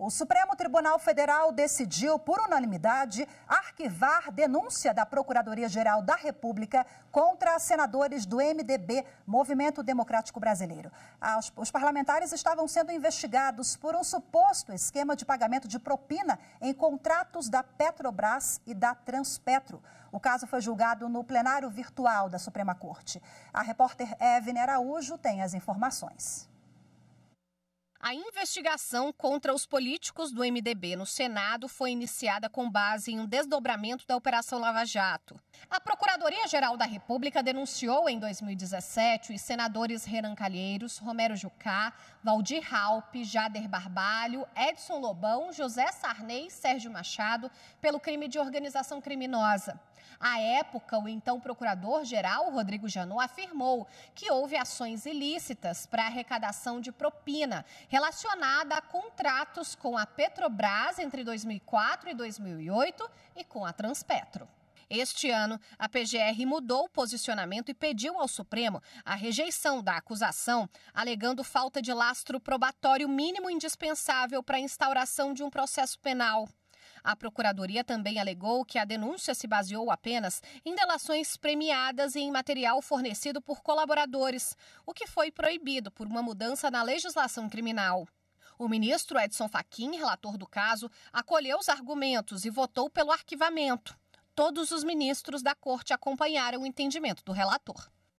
O Supremo Tribunal Federal decidiu, por unanimidade, arquivar denúncia da Procuradoria-Geral da República contra senadores do MDB, Movimento Democrático Brasileiro. Ah, os parlamentares estavam sendo investigados por um suposto esquema de pagamento de propina em contratos da Petrobras e da Transpetro. O caso foi julgado no plenário virtual da Suprema Corte. A repórter Evelyn Araújo tem as informações. A investigação contra os políticos do MDB no Senado foi iniciada com base em um desdobramento da Operação Lava Jato. A Procuradoria-Geral da República denunciou em 2017 os senadores Renan Calheiros, Romero Jucá, Valdir Raup, Jader Barbalho, Edson Lobão, José Sarney e Sérgio Machado pelo crime de organização criminosa. À época, o então procurador-geral Rodrigo Janot afirmou que houve ações ilícitas para arrecadação de propina relacionada a contratos com a Petrobras entre 2004 e 2008 e com a Transpetro. Este ano, a PGR mudou o posicionamento e pediu ao Supremo a rejeição da acusação, alegando falta de lastro probatório mínimo indispensável para a instauração de um processo penal. A Procuradoria também alegou que a denúncia se baseou apenas em delações premiadas e em material fornecido por colaboradores, o que foi proibido por uma mudança na legislação criminal. O ministro Edson Fachin, relator do caso, acolheu os argumentos e votou pelo arquivamento. Todos os ministros da corte acompanharam o entendimento do relator.